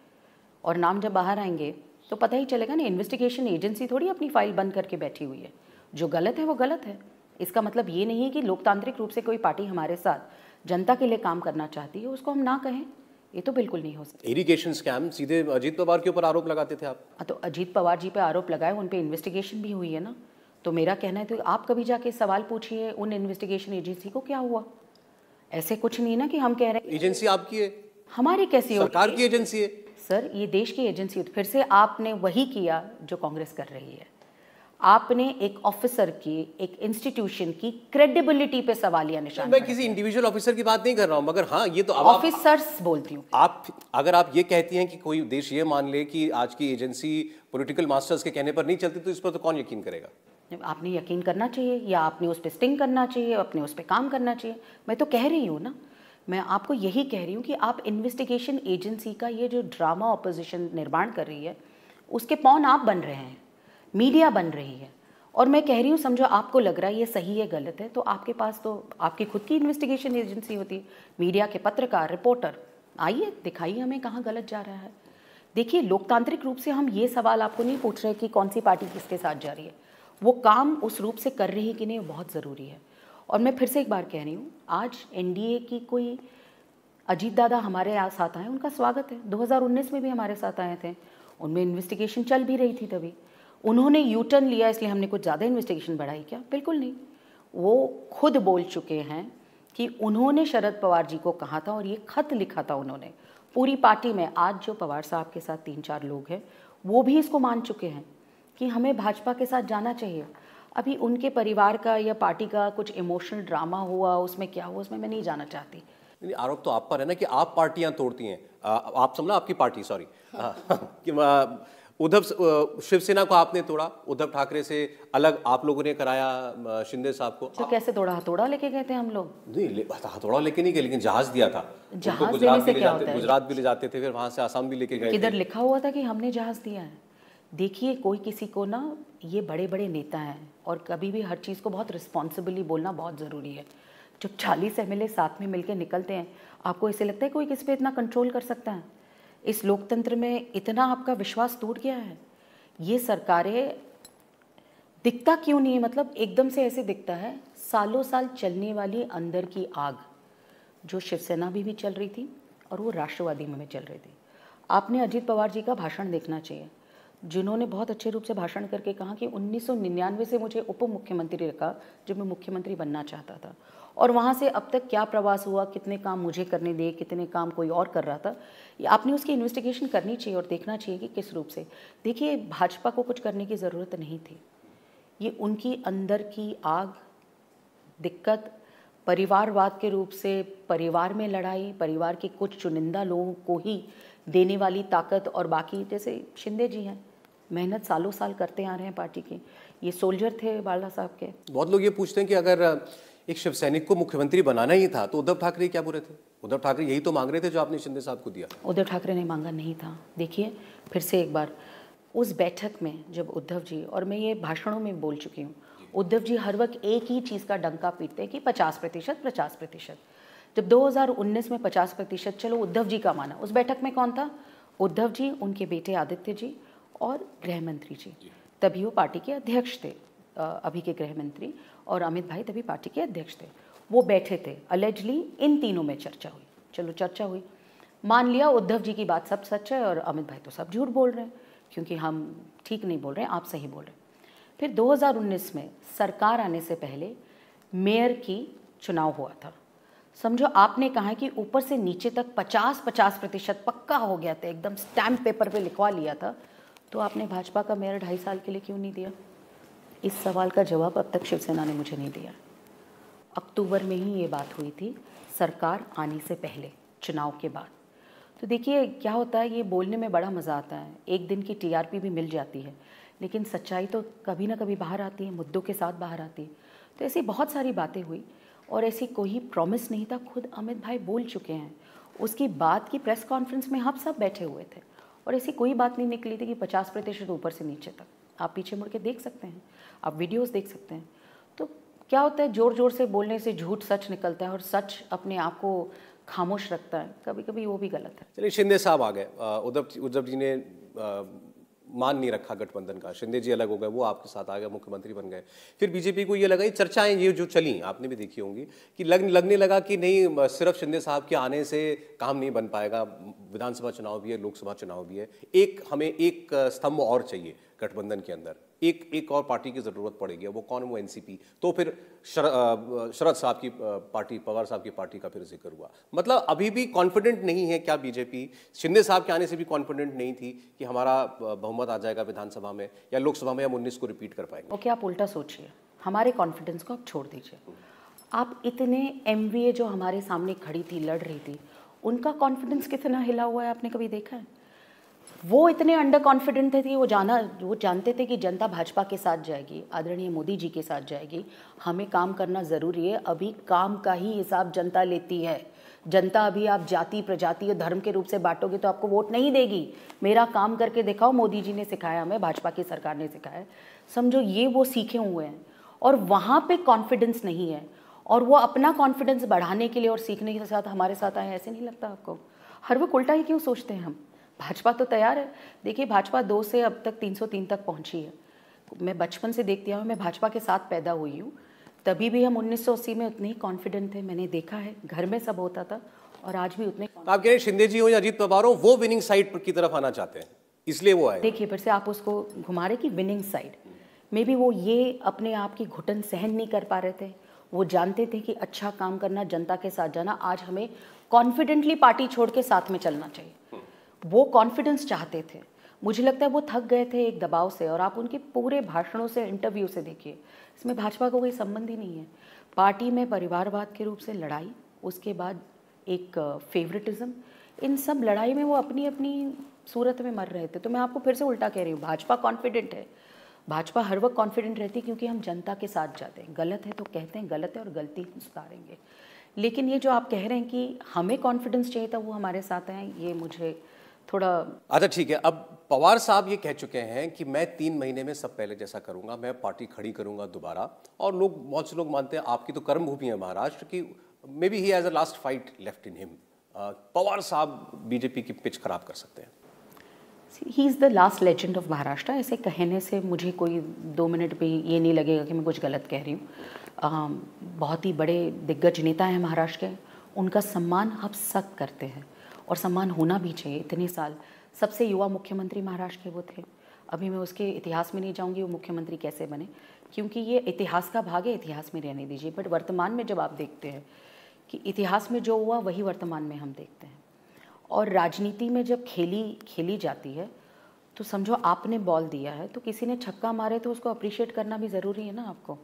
और नाम जब बाहर आएंगे तो पता ही चलेगा ना इन्वेस्टिगेशन एजेंसी थोड़ी अपनी फाइल बंद करके बैठी हुई है जो गलत है वो गलत है इसका मतलब ये नहीं है कि लोकतांत्रिक रूप से कोई पार्टी हमारे साथ जनता के लिए काम करना चाहती है उसको हम ना कहें ये तो बिल्कुल नहीं हो सकता इरिगेशन स्कैम सीधे अजीत पवार के ऊपर आरोप लगाते थे आप हाँ, तो अजीत पवार जी पे आरोप लगाए उन पर इन्वेस्टिगेशन भी हुई है ना तो मेरा कहना है तो आप कभी जाके सवाल पूछिए उन इन्वेस्टिगेशन एजेंसी को क्या हुआ ऐसे कुछ नहीं ना कि हम कह रहे हैं एजेंसी आपकी है हमारी कैसी सरकार की एजेंसी है सर ये देश की एजेंसी तो फिर से आपने वही किया जो कांग्रेस कर रही है आपने एक ऑफिसर की एक इंस्टीट्यूशन की क्रेडिबिलिटी पे या निशान मैं किसी इंडिविजुअल ऑफिसर की बात नहीं कर रहा हूँ मगर हाँ ये तो ऑफिसर्स बोलती हूँ आप अगर आप ये कहती हैं कि कोई देश ये मान ले कि आज की एजेंसी पॉलिटिकल मास्टर्स के कहने पर नहीं चलती तो इस पर तो कौन यकीन करेगा आपने यकीन करना चाहिए या आपने उस पर स्टिंग करना चाहिए अपने उस पर काम करना चाहिए मैं तो कह रही हूँ ना मैं आपको यही कह रही हूँ कि आप इन्वेस्टिगेशन एजेंसी का ये जो ड्रामा ऑपोजिशन निर्माण कर रही है उसके पौन आप बन रहे हैं मीडिया बन रही है और मैं कह रही हूँ समझो आपको लग रहा है ये सही है गलत है तो आपके पास तो आपकी खुद की इन्वेस्टिगेशन एजेंसी होती है मीडिया के पत्रकार रिपोर्टर आइए दिखाइए हमें कहाँ गलत जा रहा है देखिए लोकतांत्रिक रूप से हम ये सवाल आपको नहीं पूछ रहे कि कौन सी पार्टी किसके साथ जा रही है वो काम उस रूप से कर रही कि नहीं बहुत ज़रूरी है और मैं फिर से एक बार कह रही हूँ आज एन की कोई अजीत दादा हमारे साथ आए उनका स्वागत है 2019 में भी हमारे साथ आए थे उनमें इन्वेस्टिगेशन चल भी रही थी तभी उन्होंने यू टर्न लिया इसलिए हमने कुछ ज़्यादा इन्वेस्टिगेशन बढ़ाई क्या बिल्कुल नहीं वो खुद बोल चुके हैं कि उन्होंने शरद पवार जी को कहा था और ये खत लिखा था उन्होंने पूरी पार्टी में आज जो पवार साहब के साथ तीन चार लोग हैं वो भी इसको मान चुके हैं कि हमें भाजपा के साथ जाना चाहिए अभी उनके परिवार का या पार्टी का कुछ इमोशनल ड्रामा हुआ उसमें क्या हुआ उसमें मैं नहीं जाना चाहती नहीं आरोप तो आप पर है ना कि आप पार्टियां तोड़ती हैं आप समझना आपकी पार्टी सॉरी हाँ। कि उद्धव शिवसेना को आपने तोड़ा उद्धव ठाकरे से अलग आप लोगों ने कराया शिंदे साहब को तो कैसे तोड़ा हथौड़ा लेके गए थे हम लोग नहीं हथौड़ा लेके नहीं गए लेकिन जहाज दिया था जहाज गुजरात भी ले जाते गुजरात भी ले जाते थे फिर वहां से आसाम भी लेके गए इधर लिखा हुआ था कि हमने जहाज दिया है देखिए कोई किसी को ना ये बड़े बड़े नेता हैं और कभी भी हर चीज़ को बहुत रिस्पॉन्सिबली बोलना बहुत ज़रूरी है जब चालीस एम साथ में मिलकर निकलते हैं आपको ऐसे लगता है कोई किस पे इतना कंट्रोल कर सकता है इस लोकतंत्र में इतना आपका विश्वास टूट गया है ये सरकारें दिखता क्यों नहीं है मतलब एकदम से ऐसे दिखता है सालों साल चलने वाली अंदर की आग जो शिवसेना भी भी चल रही थी और वो राष्ट्रवादी में भी चल रही थी आपने अजीत पवार जी का भाषण देखना चाहिए जिन्होंने बहुत अच्छे रूप से भाषण करके कहा कि 1999 से मुझे उप मुख्यमंत्री रखा जब मैं मुख्यमंत्री बनना चाहता था और वहाँ से अब तक क्या प्रवास हुआ कितने काम मुझे करने दिए कितने काम कोई और कर रहा था आपने उसकी इन्वेस्टिगेशन करनी चाहिए और देखना चाहिए कि किस रूप से देखिए भाजपा को कुछ करने की ज़रूरत नहीं थी ये उनकी अंदर की आग दिक्कत परिवारवाद के रूप से परिवार में लड़ाई परिवार के कुछ चुनिंदा लोगों को ही देने वाली ताकत और बाकी जैसे शिंदे जी हैं मेहनत सालों साल करते आ रहे हैं पार्टी के ये सोल्जर थे बाला साहब के बहुत लोग ये पूछते हैं कि अगर एक शिव सैनिक को मुख्यमंत्री बनाना ही था तो उद्धव ठाकरे क्या बोल रहे थे उद्धव ठाकरे यही तो मांग रहे थे जो आपने शिंदे साहब को दिया उद्धव ठाकरे ने मांगा नहीं था देखिए फिर से एक बार उस बैठक में जब उद्धव जी और मैं ये भाषणों में बोल चुकी हूँ उद्धव जी हर वक्त एक ही चीज़ का डंका पीटते हैं कि पचास प्रतिशत पचास प्रतिशत जब 2019 में 50 प्रतिशत चलो उद्धव जी का माना उस बैठक में कौन था उद्धव जी उनके बेटे आदित्य जी और गृह मंत्री जी तभी वो पार्टी के अध्यक्ष थे अभी के गृह मंत्री और अमित भाई तभी पार्टी के अध्यक्ष थे वो बैठे थे अलेजली इन तीनों में चर्चा हुई चलो चर्चा हुई मान लिया उद्धव जी की बात सब सच है और अमित भाई तो सब झूठ बोल रहे हैं क्योंकि हम ठीक नहीं बोल रहे हैं आप सही बोल रहे हैं फिर 2019 में सरकार आने से पहले मेयर की चुनाव हुआ था समझो आपने कहा कि ऊपर से नीचे तक 50-50 प्रतिशत पक्का हो गया था एकदम स्टैम्प पेपर पे लिखवा लिया था तो आपने भाजपा का मेयर ढाई साल के लिए क्यों नहीं दिया इस सवाल का जवाब अब तक शिवसेना ने मुझे नहीं दिया अक्टूबर में ही ये बात हुई थी सरकार आने से पहले चुनाव के बाद तो देखिए क्या होता है ये बोलने में बड़ा मज़ा आता है एक दिन की टीआरपी भी मिल जाती है लेकिन सच्चाई तो कभी ना कभी बाहर आती है मुद्दों के साथ बाहर आती है तो ऐसी बहुत सारी बातें हुई और ऐसी कोई प्रॉमिस नहीं था खुद अमित भाई बोल चुके हैं उसकी बात की प्रेस कॉन्फ्रेंस में हम सब बैठे हुए थे और ऐसी कोई बात नहीं निकली थी कि पचास प्रतिशत ऊपर से नीचे तक आप पीछे मुड़ के देख सकते हैं आप वीडियोस देख सकते हैं तो क्या होता है ज़ोर ज़ोर से बोलने से झूठ सच निकलता है और सच अपने आप को खामोश रखता है कभी कभी वो भी गलत है चलिए शिंदे साहब आ गए उद्धव उद्धव जी ने आ, मान नहीं रखा गठबंधन का शिंदे जी अलग हो गए वो आपके साथ आ गए मुख्यमंत्री बन गए फिर बीजेपी को ये लगा ये चर्चाएं ये जो चली आपने भी देखी होंगी कि लग, लगने लगा कि नहीं सिर्फ शिंदे साहब के आने से काम नहीं बन पाएगा विधानसभा चुनाव भी है लोकसभा चुनाव भी है एक हमें एक स्तंभ और चाहिए गठबंधन के अंदर एक एक और पार्टी की ज़रूरत पड़ेगी वो कौन वो एनसीपी तो फिर शरद साहब की पार्टी पवार साहब की पार्टी का फिर जिक्र हुआ मतलब अभी भी कॉन्फिडेंट नहीं है क्या बीजेपी शिंदे साहब के आने से भी कॉन्फिडेंट नहीं थी कि हमारा बहुमत आ जाएगा विधानसभा में या लोकसभा में हम उन्नीस को रिपीट कर पाएंगे ओके आप उल्टा सोचिए हमारे कॉन्फिडेंस को आप छोड़ दीजिए आप इतने एम जो हमारे सामने खड़ी थी लड़ रही थी उनका कॉन्फिडेंस कितना हिला हुआ है आपने कभी देखा है वो इतने अंडर कॉन्फिडेंट थे कि वो जाना वो जानते थे कि जनता भाजपा के साथ जाएगी आदरणीय मोदी जी के साथ जाएगी हमें काम करना ज़रूरी है अभी काम का ही हिसाब जनता लेती है जनता अभी आप जाति प्रजाति और धर्म के रूप से बांटोगे तो आपको वोट नहीं देगी मेरा काम करके दिखाओ मोदी जी ने सिखाया हमें भाजपा की सरकार ने सिखाया समझो ये वो सीखे हुए हैं और वहाँ पे कॉन्फिडेंस नहीं है और वो अपना कॉन्फिडेंस बढ़ाने के लिए और सीखने के साथ हमारे साथ आए ऐसे नहीं लगता आपको हर वक्त उल्टा ही क्यों सोचते हैं हम भाजपा तो तैयार है देखिए भाजपा दो से अब तक 303 तक पहुंची है मैं बचपन से देखती हूँ मैं भाजपा के साथ पैदा हुई हूँ तभी भी हम 1980 में उतने ही कॉन्फिडेंट थे मैंने देखा है घर में सब होता था और आज भी उतने आप कह रहे शिंदे जी हो या अजीत पवार हो वो विनिंग साइड की तरफ आना चाहते हैं इसलिए वो आए देखिए फिर से आप उसको घुमा रहे कि विनिंग साइड मे बी वो ये अपने आप की घुटन सहन नहीं कर पा रहे थे वो जानते थे कि अच्छा काम करना जनता के साथ जाना आज हमें कॉन्फिडेंटली पार्टी छोड़ के साथ में चलना चाहिए वो कॉन्फिडेंस चाहते थे मुझे लगता है वो थक गए थे एक दबाव से और आप उनके पूरे भाषणों से इंटरव्यू से देखिए इसमें भाजपा को कोई संबंध ही नहीं है पार्टी में परिवारवाद के रूप से लड़ाई उसके बाद एक फेवरेटिज्म इन सब लड़ाई में वो अपनी अपनी सूरत में मर रहे थे तो मैं आपको फिर से उल्टा कह रही हूँ भाजपा कॉन्फिडेंट है भाजपा हर वक्त कॉन्फिडेंट रहती है क्योंकि हम जनता के साथ जाते हैं गलत है तो कहते हैं गलत है और गलती हम सुधारेंगे लेकिन ये जो आप कह रहे हैं कि हमें कॉन्फिडेंस चाहिए था वो हमारे साथ हैं ये मुझे थोड़ा अच्छा ठीक है अब पवार साहब ये कह चुके हैं कि मैं तीन महीने में सब पहले जैसा करूंगा मैं पार्टी खड़ी करूंगा दोबारा और लोग बहुत से लोग मानते हैं आपकी तो कर्मभूमि है महाराष्ट्र की may be he has a last fight left in him Pawar Saheb BJP की पिच खराब कर सकते हैं he is the last legend of Maharashtra ऐसे कहने से मुझे कोई दो मिनट भी ये नहीं लगेगा कि मैं कुछ गलत कह रही हूँ बहुत ही बड़े दिग्गज नेता हैं महाराष्ट्र के उनका सम्मान हम सब करते हैं और सम्मान होना भी चाहिए इतने साल सबसे युवा मुख्यमंत्री महाराष्ट्र के वो थे अभी मैं उसके इतिहास में नहीं जाऊंगी वो मुख्यमंत्री कैसे बने क्योंकि ये इतिहास का भाग है इतिहास में रहने दीजिए बट वर्तमान में जब आप देखते हैं कि इतिहास में जो हुआ वही वर्तमान में हम देखते हैं और राजनीति में जब खेली खेली जाती है तो समझो आपने बॉल दिया है तो किसी ने छक्का मारे तो उसको अप्रिशिएट करना भी ज़रूरी है ना आपको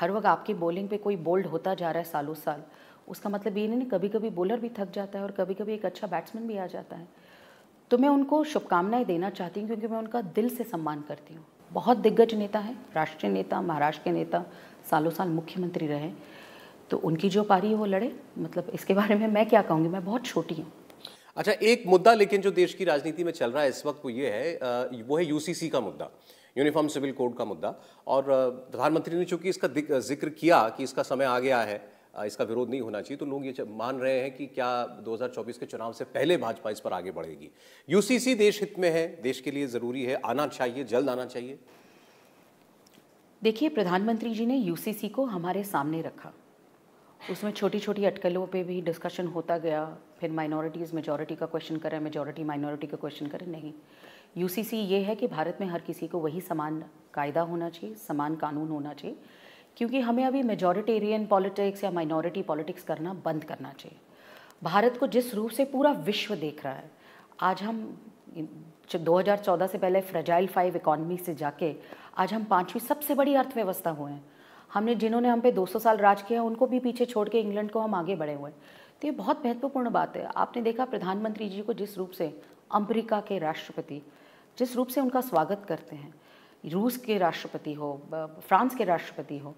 हर वक्त आपकी बॉलिंग पे कोई बोल्ड होता जा रहा है सालों साल उसका मतलब ये नहीं कभी कभी बॉलर भी थक जाता है और कभी कभी एक अच्छा बैट्समैन भी आ जाता है तो मैं उनको शुभकामनाएं देना चाहती हूँ क्योंकि मैं उनका दिल से सम्मान करती हूँ बहुत दिग्गज नेता है राष्ट्रीय नेता महाराष्ट्र के नेता सालों साल मुख्यमंत्री रहे तो उनकी जो पारी है वो लड़े मतलब इसके बारे में मैं क्या कहूँगी मैं बहुत छोटी हूँ अच्छा एक मुद्दा लेकिन जो देश की राजनीति में चल रहा है इस वक्त वो ये है वो है यूसीसी का मुद्दा यूनिफॉर्म सिविल कोड का मुद्दा और प्रधानमंत्री ने चूंकि इसका जिक्र किया कि इसका समय आ गया है इसका विरोध नहीं होना चाहिए तो लोग ये मान रहे हैं कि क्या 2024 के चुनाव से पहले भाजपा इस पर आगे बढ़ेगी यूसीसी देश हित में है देश के लिए ज़रूरी है आना चाहिए जल्द आना चाहिए देखिए प्रधानमंत्री जी ने यूसीसी को हमारे सामने रखा उसमें छोटी छोटी अटकलों पे भी डिस्कशन होता गया फिर माइनॉरिटीज़ मेजॉरिटी का क्वेश्चन करें मेजॉरिटी माइनॉरिटी का क्वेश्चन करें नहीं यूसीसी ये है कि भारत में हर किसी को वही समान कायदा होना चाहिए समान कानून होना चाहिए क्योंकि हमें अभी मेजोरिटेरियन पॉलिटिक्स या माइनॉरिटी पॉलिटिक्स करना बंद करना चाहिए भारत को जिस रूप से पूरा विश्व देख रहा है आज हम 2014 से पहले फ्रेजाइल फाइव इकॉनमी से जाके आज हम पांचवी सबसे बड़ी अर्थव्यवस्था हुए हैं हमने जिन्होंने हम पे 200 साल राज किया है उनको भी पीछे छोड़ के इंग्लैंड को हम आगे बढ़े हुए हैं तो ये बहुत महत्वपूर्ण बात है आपने देखा प्रधानमंत्री जी को जिस रूप से अमरीका के राष्ट्रपति जिस रूप से उनका स्वागत करते हैं रूस के राष्ट्रपति हो फ्रांस के राष्ट्रपति हो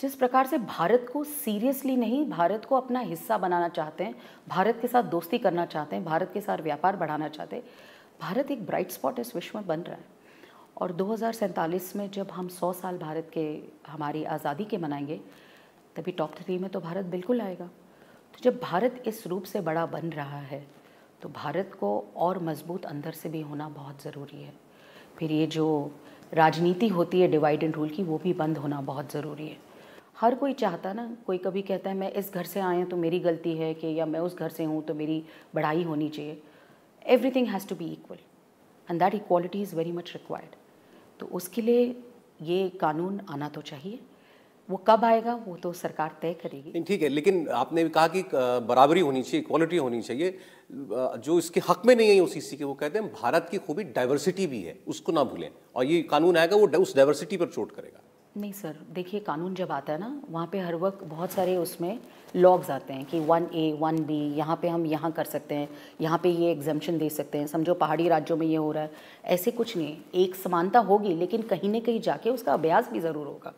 जिस प्रकार से भारत को सीरियसली नहीं भारत को अपना हिस्सा बनाना चाहते हैं भारत के साथ दोस्ती करना चाहते हैं भारत के साथ व्यापार बढ़ाना चाहते हैं भारत एक ब्राइट स्पॉट इस विश्व में बन रहा है और दो में जब हम सौ साल भारत के हमारी आज़ादी के मनाएंगे तभी टॉप थ्री में तो भारत बिल्कुल आएगा तो जब भारत इस रूप से बड़ा बन रहा है तो भारत को और मजबूत अंदर से भी होना बहुत ज़रूरी है फिर ये जो राजनीति होती है डिवाइड एंड रूल की वो भी बंद होना बहुत ज़रूरी है हर कोई चाहता ना कोई कभी कहता है मैं इस घर से आया तो मेरी गलती है कि या मैं उस घर से हूँ तो मेरी बढ़ाई होनी चाहिए everything has to be equal and that equality is very much required तो उसके लिए ये कानून आना तो चाहिए वो कब आएगा वो तो सरकार तय करेगी ठीक है लेकिन आपने भी कहा कि बराबरी होनी चाहिए इक्वालिटी होनी चाहिए जो इसके हक में नहीं है ओ के वो कहते हैं भारत की खूबी डाइवर्सिटी भी है उसको ना भूलें और ये कानून आएगा वो उस डाइवर्सिटी पर चोट करेगा नहीं सर देखिए कानून जब आता है ना वहाँ पे हर वक्त बहुत सारे उसमें लॉग्स आते हैं कि वन ए वन बी यहाँ पे हम यहाँ कर सकते हैं यहाँ पे ये एग्जम्पन दे सकते हैं समझो पहाड़ी राज्यों में ये हो रहा है ऐसे कुछ नहीं एक समानता होगी लेकिन कहीं ना कहीं जाके उसका अभ्यास भी ज़रूर होगा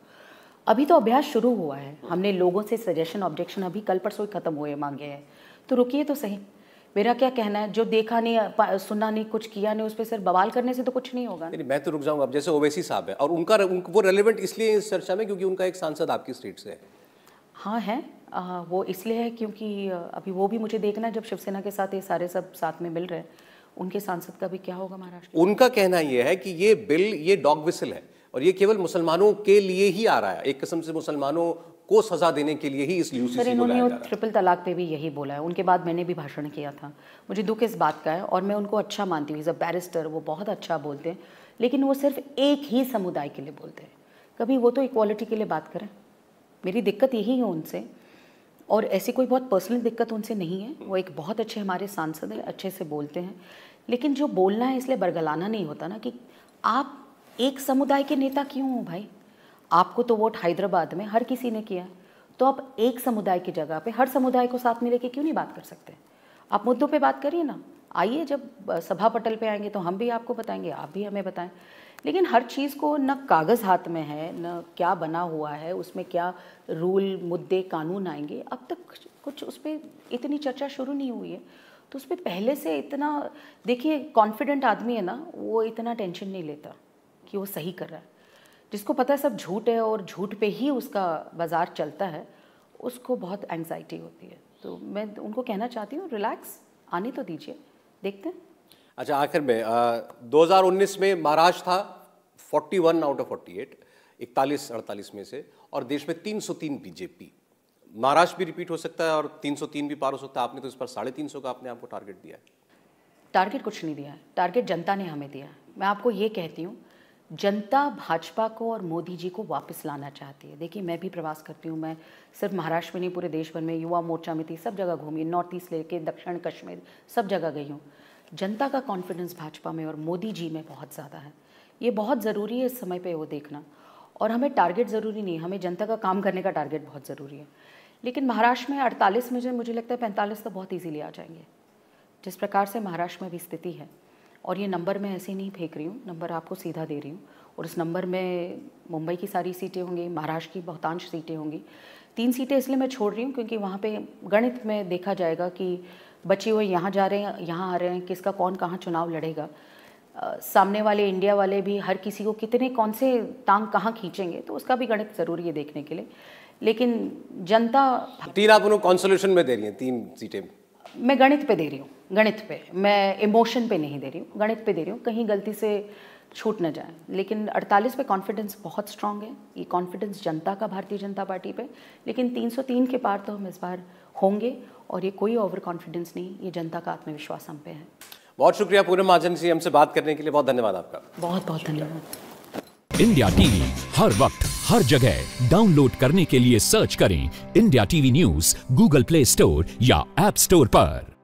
अभी तो अभ्यास शुरू हुआ है हमने लोगों से सजेशन ऑब्जेक्शन अभी कल परसों ही खत्म हुए मांगे हैं तो रुकिए तो सही मेरा क्या कहना है जो देखा नहीं सुना नहीं कुछ किया नहीं उस पर सर बवाल करने से तो कुछ नहीं होगा नहीं मैं तो रुक जाऊंगा जैसे ओवैसी साहब है और उनका उन, वो रेलिवेंट इसलिए इस चर्चा में क्योंकि उनका एक सांसद आपकी स्टेट से है हाँ है आ, वो इसलिए है क्योंकि अभी वो भी मुझे देखना है जब शिवसेना के साथ ये सारे सब साथ में मिल रहे हैं उनके सांसद का भी क्या होगा महाराष्ट्र उनका कहना यह है कि ये बिल ये डॉग विसल है और ये केवल मुसलमानों के लिए ही आ रहा है एक किस्म से मुसलमानों को सजा देने के लिए ही इसलिए सर इन्होंने ट्रिपल तलाक पे भी यही बोला है उनके बाद मैंने भी भाषण किया था मुझे दुख इस बात का है और मैं उनको अच्छा मानती हूँ इज़ अ बैरिस्टर वो बहुत अच्छा बोलते हैं लेकिन वो सिर्फ एक ही समुदाय के लिए बोलते हैं कभी वो तो इक्वालिटी के लिए बात करें मेरी दिक्कत यही है उनसे और ऐसी कोई बहुत पर्सनल दिक्कत उनसे नहीं है वो एक बहुत अच्छे हमारे सांसद हैं अच्छे से बोलते हैं लेकिन जो बोलना है इसलिए बरगलाना नहीं होता ना कि आप एक समुदाय के नेता क्यों हो भाई आपको तो वोट हैदराबाद में हर किसी ने किया तो आप एक समुदाय की जगह पे हर समुदाय को साथ में लेके क्यों नहीं बात कर सकते आप मुद्दों पे बात करिए ना आइए जब सभा पटल पे आएंगे तो हम भी आपको बताएंगे आप भी हमें बताएं लेकिन हर चीज़ को न कागज़ हाथ में है न क्या बना हुआ है उसमें क्या रूल मुद्दे कानून आएंगे अब तक कुछ उस पर इतनी चर्चा शुरू नहीं हुई है तो उस पर पहले से इतना देखिए कॉन्फिडेंट आदमी है ना वो इतना टेंशन नहीं लेता कि वो सही कर रहा है जिसको पता है सब झूठ है और झूठ पे ही उसका बाज़ार चलता है उसको बहुत एंगजाइटी होती है तो मैं उनको कहना चाहती हूँ रिलैक्स आने तो दीजिए देखते हैं अच्छा आखिर में आ, 2019 में महाराष्ट्र था 41 आउट ऑफ 48 इकतालीस अड़तालीस में से और देश में 303 बीजेपी महाराष्ट्र भी रिपीट हो सकता है और 303 भी पार हो सकता है आपने तो इस पर साढ़े तीन सौ का आपने आपको टारगेट दिया है टारगेट कुछ नहीं दिया है टारगेट जनता ने हमें दिया मैं आपको ये कहती हूँ जनता भाजपा को और मोदी जी को वापस लाना चाहती है देखिए मैं भी प्रवास करती हूँ मैं सिर्फ महाराष्ट्र में नहीं पूरे देश भर में युवा मोर्चा में थी सब जगह घूमी नॉर्थ ईस्ट लेके दक्षिण कश्मीर सब जगह गई हूँ जनता का कॉन्फिडेंस भाजपा में और मोदी जी में बहुत ज़्यादा है ये बहुत ज़रूरी है इस समय पर वो देखना और हमें टारगेट ज़रूरी नहीं हमें जनता का काम करने का टारगेट बहुत ज़रूरी है लेकिन महाराष्ट्र में अड़तालीस में जो मुझे लगता है पैंतालीस तो बहुत ईजीली आ जाएंगे जिस प्रकार से महाराष्ट्र में भी स्थिति है और ये नंबर मैं ऐसे नहीं फेंक रही हूँ नंबर आपको सीधा दे रही हूँ और इस नंबर में मुंबई की सारी सीटें होंगी महाराष्ट्र की बहुतांश सीटें होंगी तीन सीटें इसलिए मैं छोड़ रही हूँ क्योंकि वहाँ पे गणित में देखा जाएगा कि बच्चे हुए यहाँ जा रहे हैं यहाँ आ रहे हैं किसका कौन कहाँ चुनाव लड़ेगा सामने वाले इंडिया वाले भी हर किसी को कितने कौन से तांग कहाँ खींचेंगे तो उसका भी गणित ज़रूरी है देखने के लिए लेकिन जनता तीन आप उन्होंने कॉन्सोल्यूशन में दे रही हैं तीन सीटें मैं गणित पे दे रही हूँ गणित पे मैं इमोशन पे नहीं दे रही हूँ गणित पे दे रही हूँ कहीं गलती से छूट ना जाए लेकिन 48 पे कॉन्फिडेंस बहुत स्ट्रांग है ये कॉन्फिडेंस जनता का भारतीय जनता पार्टी पे लेकिन 303 के पार तो हम इस बार होंगे और ये कोई ओवर कॉन्फिडेंस नहीं ये जनता का आत्मविश्वास हम पे है बहुत शुक्रिया पूनम महाजन जी हमसे बात करने के लिए बहुत धन्यवाद आपका बहुत बहुत धन्यवाद इंडिया टीवी हर वक्त हर जगह डाउनलोड करने के लिए सर्च करें India TV news Google Play Store या एप स्टोर पर